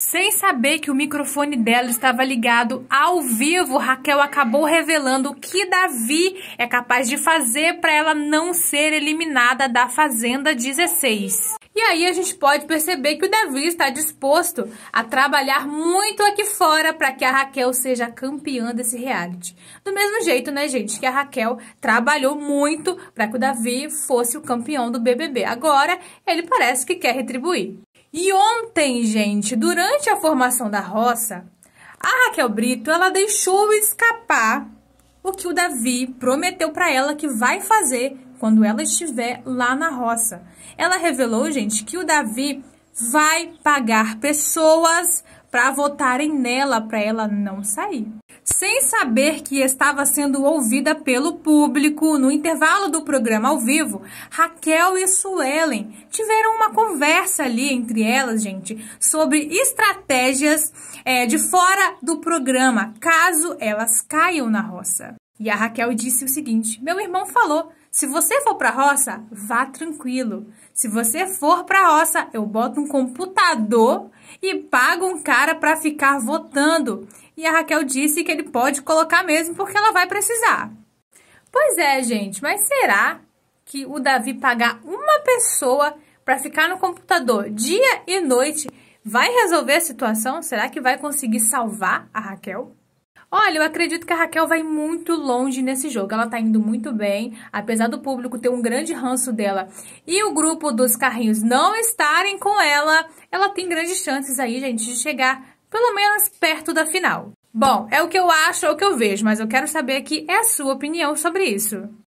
Sem saber que o microfone dela estava ligado ao vivo, Raquel acabou revelando o que Davi é capaz de fazer para ela não ser eliminada da Fazenda 16. E aí a gente pode perceber que o Davi está disposto a trabalhar muito aqui fora para que a Raquel seja campeã desse reality. Do mesmo jeito, né, gente, que a Raquel trabalhou muito para que o Davi fosse o campeão do BBB. Agora, ele parece que quer retribuir. E ontem, gente, durante a formação da roça, a Raquel Brito, ela deixou escapar o que o Davi prometeu para ela que vai fazer quando ela estiver lá na roça. Ela revelou, gente, que o Davi vai pagar pessoas para votarem nela para ela não sair. Sem saber que estava sendo ouvida pelo público, no intervalo do programa ao vivo, Raquel e Suelen tiveram uma conversa ali entre elas, gente, sobre estratégias é, de fora do programa, caso elas caiam na roça. E a Raquel disse o seguinte: Meu irmão falou: se você for para a roça, vá tranquilo. Se você for para a roça, eu boto um computador e pago um cara para ficar votando. E a Raquel disse que ele pode colocar mesmo porque ela vai precisar. Pois é, gente, mas será que o Davi pagar uma pessoa para ficar no computador dia e noite vai resolver a situação? Será que vai conseguir salvar a Raquel? Olha, eu acredito que a Raquel vai muito longe nesse jogo. Ela tá indo muito bem, apesar do público ter um grande ranço dela e o grupo dos carrinhos não estarem com ela, ela tem grandes chances aí, gente, de chegar pelo menos perto da final. Bom, é o que eu acho, é o que eu vejo, mas eu quero saber aqui é a sua opinião sobre isso.